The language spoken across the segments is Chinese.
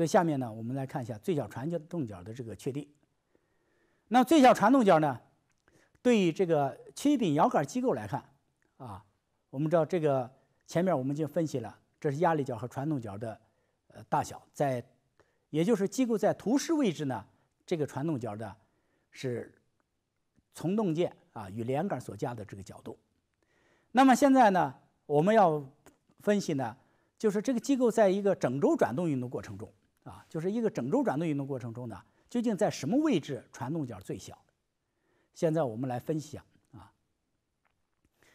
所以下面呢，我们来看一下最小传动角的这个确定。那最小传动角呢，对于这个曲柄摇杆机构来看，啊，我们知道这个前面我们就分析了，这是压力角和传动角的呃大小，在也就是机构在图示位置呢，这个传动角的，是从动件啊与连杆所加的这个角度。那么现在呢，我们要分析呢，就是这个机构在一个整周转动运动过程中。啊，就是一个整周转动运动过程中呢，究竟在什么位置传动角最小？现在我们来分析啊。啊，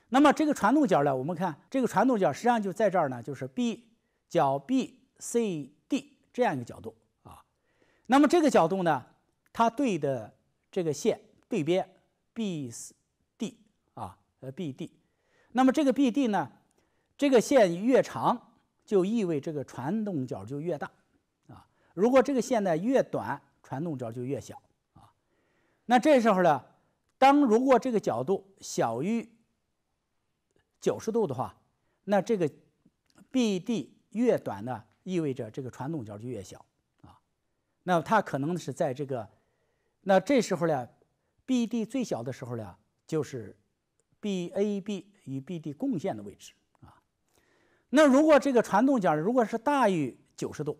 那么这个传动角呢，我们看这个传动角实际上就在这儿呢，就是 B 角 BCD 这样一个角度啊。那么这个角度呢，它对的这个线对边 BCD 啊，呃 BD。那么这个 BD 呢，这个线越长，就意味这个传动角就越大。如果这个线呢越短，传动角就越小啊。那这时候呢，当如果这个角度小于九十度的话，那这个 BD 越短呢，意味着这个传动角就越小啊。那它可能是在这个，那这时候呢，BD 最小的时候呢，就是 BAB 与 BD 共线的位置啊。那如果这个传动角如果是大于九十度，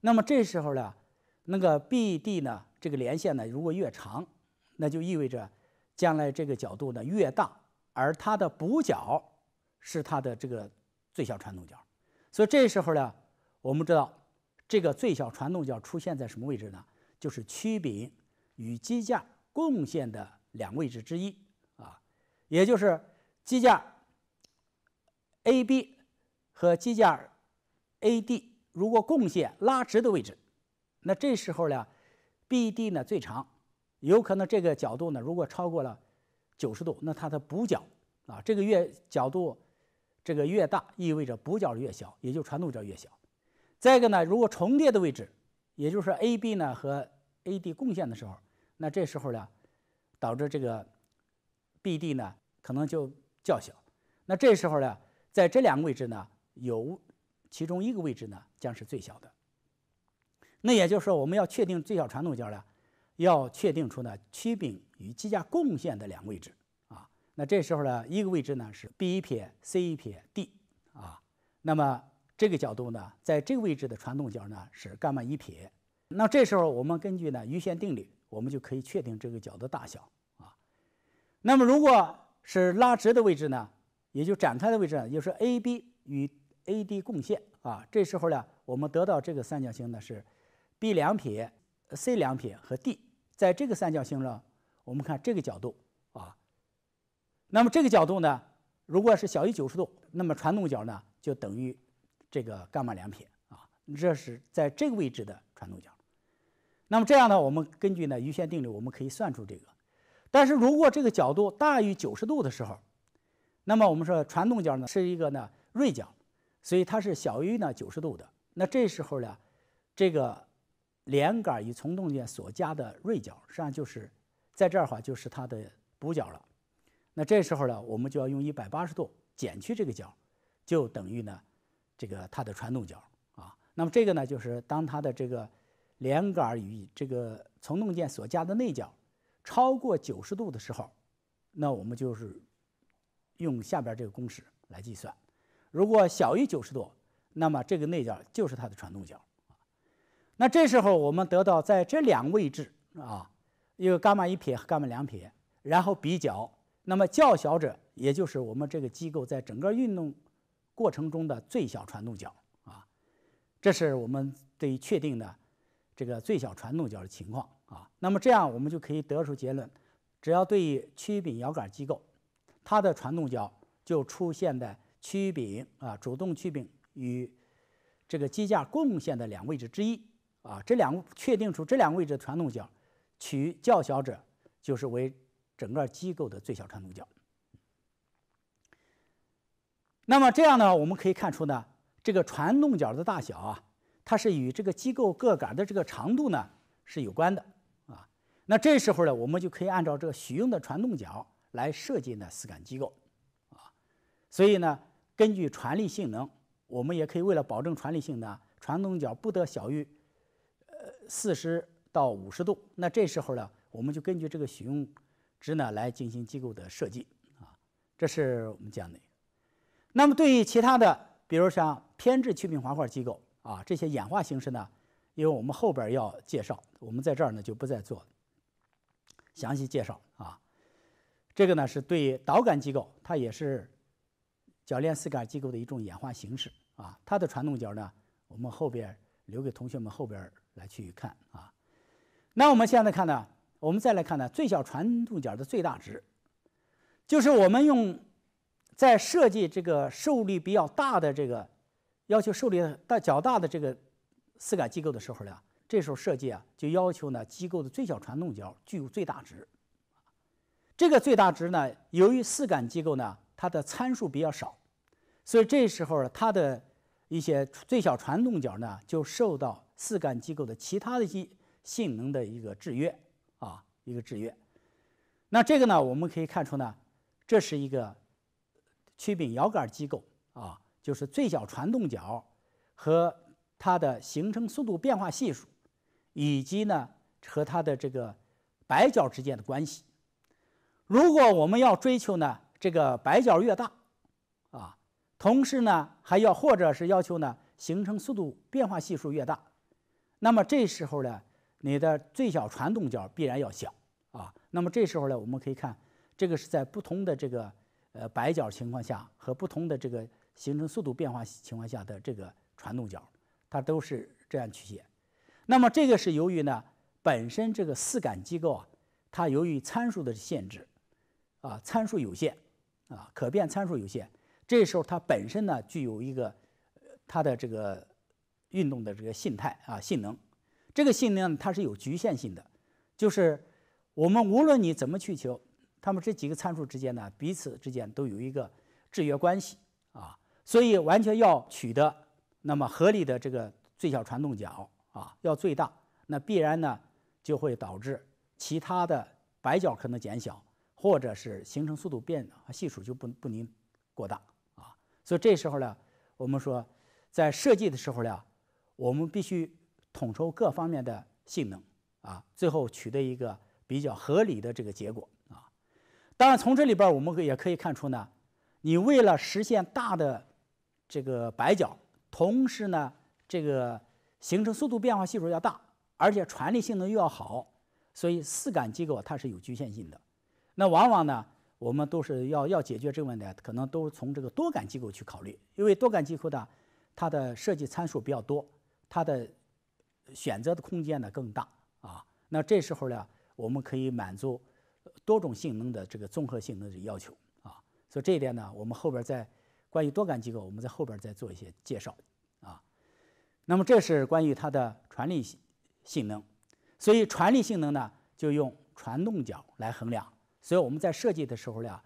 那么这时候呢，那个 B、D 呢，这个连线呢，如果越长，那就意味着将来这个角度呢越大，而它的补角是它的这个最小传动角。所以这时候呢，我们知道这个最小传动角出现在什么位置呢？就是曲柄与机架共线的两位置之一啊，也就是机架 AB 和机架 AD。如果共线拉直的位置，那这时候呢，BD 呢最长，有可能这个角度呢如果超过了九十度，那它的补角啊，这个越角度这个越大，意味着补角越小，也就传动角越小。再一个呢，如果重叠的位置，也就是 AB 呢和 AD 共线的时候，那这时候呢，导致这个 BD 呢可能就较小。那这时候呢，在这两个位置呢有。其中一个位置呢，将是最小的。那也就是说，我们要确定最小传动角呢，要确定出呢曲柄与机架共线的两个位置啊。那这时候呢，一个位置呢是 B 一撇、C 一撇、D 啊。那么这个角度呢，在这个位置的传动角呢是伽马一撇。那这时候我们根据呢余弦定理，我们就可以确定这个角的大小啊。那么如果是拉直的位置呢，也就展开的位置呢，就是 AB 与 AD 共线啊，这时候呢，我们得到这个三角形呢是 B 两撇、C 两撇和 D。在这个三角形呢，我们看这个角度啊，那么这个角度呢，如果是小于九十度，那么传动角呢就等于这个伽马两撇啊，这是在这个位置的传动角。那么这样呢，我们根据呢余弦定理，我们可以算出这个。但是如果这个角度大于九十度的时候，那么我们说传动角呢是一个呢锐角。所以它是小于呢九十度的，那这时候呢，这个连杆与从动件所夹的锐角，实际上就是在这儿话就是它的补角了。那这时候呢，我们就要用一百八十度减去这个角，就等于呢这个它的传动角啊。那么这个呢，就是当它的这个连杆与这个从动件所夹的内角超过九十度的时候，那我们就是用下边这个公式来计算。如果小于九十度，那么这个内角就是它的传动角啊。那这时候我们得到，在这两位置啊，一个伽马一撇，和伽马两撇，然后比较，那么较小者，也就是我们这个机构在整个运动过程中的最小传动角啊。这是我们对于确定的这个最小传动角的情况啊。那么这样我们就可以得出结论：只要对于曲柄摇杆机构，它的传动角就出现在。曲柄啊，主动曲柄与这个机架共线的两位置之一啊，这两个确定出这两位置的传动角，取较小者就是为整个机构的最小传动角。那么这样呢，我们可以看出呢，这个传动角的大小啊，它是与这个机构各杆的这个长度呢是有关的啊。那这时候呢，我们就可以按照这个许用的传动角来设计呢四杆机构啊，所以呢。根据传力性能，我们也可以为了保证传力性能，传动角不得小于，呃，四十到五十度。那这时候呢，我们就根据这个使用值呢来进行机构的设计啊。这是我们讲的。那么对于其他的，比如像偏置曲柄滑块机构啊这些演化形式呢，因为我们后边要介绍，我们在这儿呢就不再做详细介绍啊。这个呢是对导杆机构，它也是。铰链四杆机构的一种演化形式啊，它的传动角呢，我们后边留给同学们后边来去看啊。那我们现在看呢，我们再来看呢，最小传动角的最大值，就是我们用在设计这个受力比较大的这个要求受力大较大的这个四杆机构的时候呢，这时候设计啊，就要求呢机构的最小传动角具有最大值。这个最大值呢，由于四杆机构呢，它的参数比较少。所以这时候呢，它的一些最小传动角呢，就受到四杆机构的其他的机性能的一个制约啊，一个制约。那这个呢，我们可以看出呢，这是一个曲柄摇杆机构啊，就是最小传动角和它的行程速度变化系数，以及呢和它的这个摆角之间的关系。如果我们要追求呢，这个摆角越大啊。同时呢，还要或者是要求呢，行程速度变化系数越大，那么这时候呢，你的最小传动角必然要小啊。那么这时候呢，我们可以看这个是在不同的这个呃摆角情况下和不同的这个行程速度变化情况下的这个传动角，它都是这样曲线。那么这个是由于呢，本身这个四杆机构啊，它由于参数的限制啊，参数有限啊，可变参数有限。这时候它本身呢具有一个，它的这个运动的这个性态啊性能，这个性能它是有局限性的，就是我们无论你怎么去求，它们这几个参数之间呢彼此之间都有一个制约关系啊，所以完全要取得那么合理的这个最小传动角啊要最大，那必然呢就会导致其他的摆角可能减小，或者是行程速度变系数就不不宁过大。所以这时候呢，我们说，在设计的时候呢，我们必须统筹各方面的性能啊，最后取得一个比较合理的这个结果啊。当然，从这里边我们也可以看出呢，你为了实现大的这个摆角，同时呢，这个行程速度变化系数要大，而且传力性能又要好，所以四杆机构它是有局限性的。那往往呢。我们都是要要解决这个问题，可能都从这个多杆机构去考虑，因为多杆机构的它的设计参数比较多，它的选择的空间呢更大啊。那这时候呢，我们可以满足多种性能的这个综合性能的要求啊。所以这一点呢，我们后边在关于多杆机构，我们在后边再做一些介绍啊。那么这是关于它的传力性能，所以传力性能呢，就用传动角来衡量。所以我们在设计的时候呢，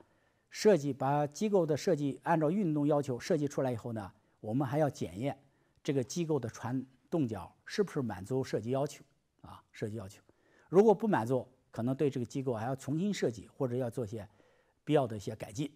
设计把机构的设计按照运动要求设计出来以后呢，我们还要检验这个机构的传动角是不是满足设计要求啊，设计要求。如果不满足，可能对这个机构还要重新设计或者要做些必要的一些改进。